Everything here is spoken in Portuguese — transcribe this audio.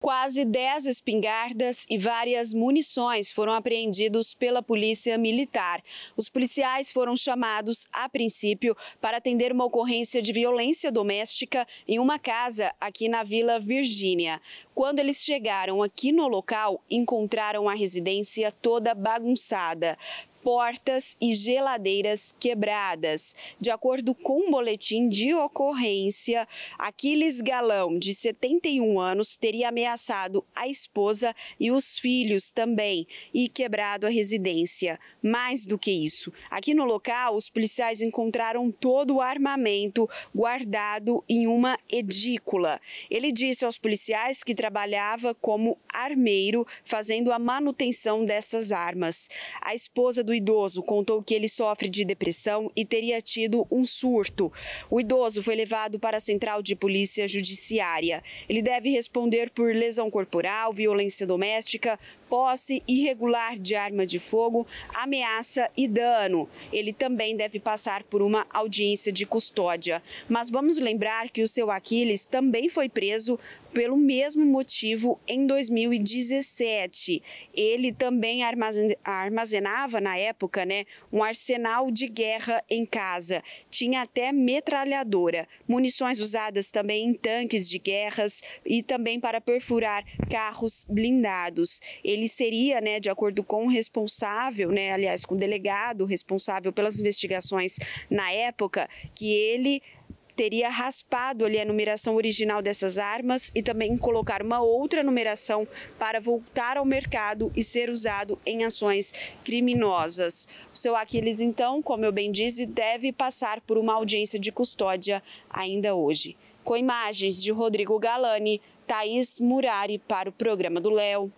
Quase 10 espingardas e várias munições foram apreendidos pela Polícia Militar. Os policiais foram chamados, a princípio, para atender uma ocorrência de violência doméstica em uma casa aqui na Vila Virgínia. Quando eles chegaram aqui no local, encontraram a residência toda bagunçada portas e geladeiras quebradas. De acordo com o um boletim de ocorrência, Aquiles Galão, de 71 anos, teria ameaçado a esposa e os filhos também e quebrado a residência. Mais do que isso, aqui no local, os policiais encontraram todo o armamento guardado em uma edícula. Ele disse aos policiais que trabalhava como armeiro, fazendo a manutenção dessas armas. A esposa do do idoso contou que ele sofre de depressão e teria tido um surto. O idoso foi levado para a central de polícia judiciária. Ele deve responder por lesão corporal, violência doméstica, posse irregular de arma de fogo, ameaça e dano. Ele também deve passar por uma audiência de custódia. Mas vamos lembrar que o seu Aquiles também foi preso pelo mesmo motivo em 2017. Ele também armazenava na época, né, um arsenal de guerra em casa. Tinha até metralhadora, munições usadas também em tanques de guerras e também para perfurar carros blindados. Ele seria, né, de acordo com o responsável, né, aliás, com o delegado responsável pelas investigações na época, que ele teria raspado ali a numeração original dessas armas e também colocar uma outra numeração para voltar ao mercado e ser usado em ações criminosas. O seu Aquiles, então, como eu bem disse, deve passar por uma audiência de custódia ainda hoje. Com imagens de Rodrigo Galani, Thaís Murari para o programa do Léo.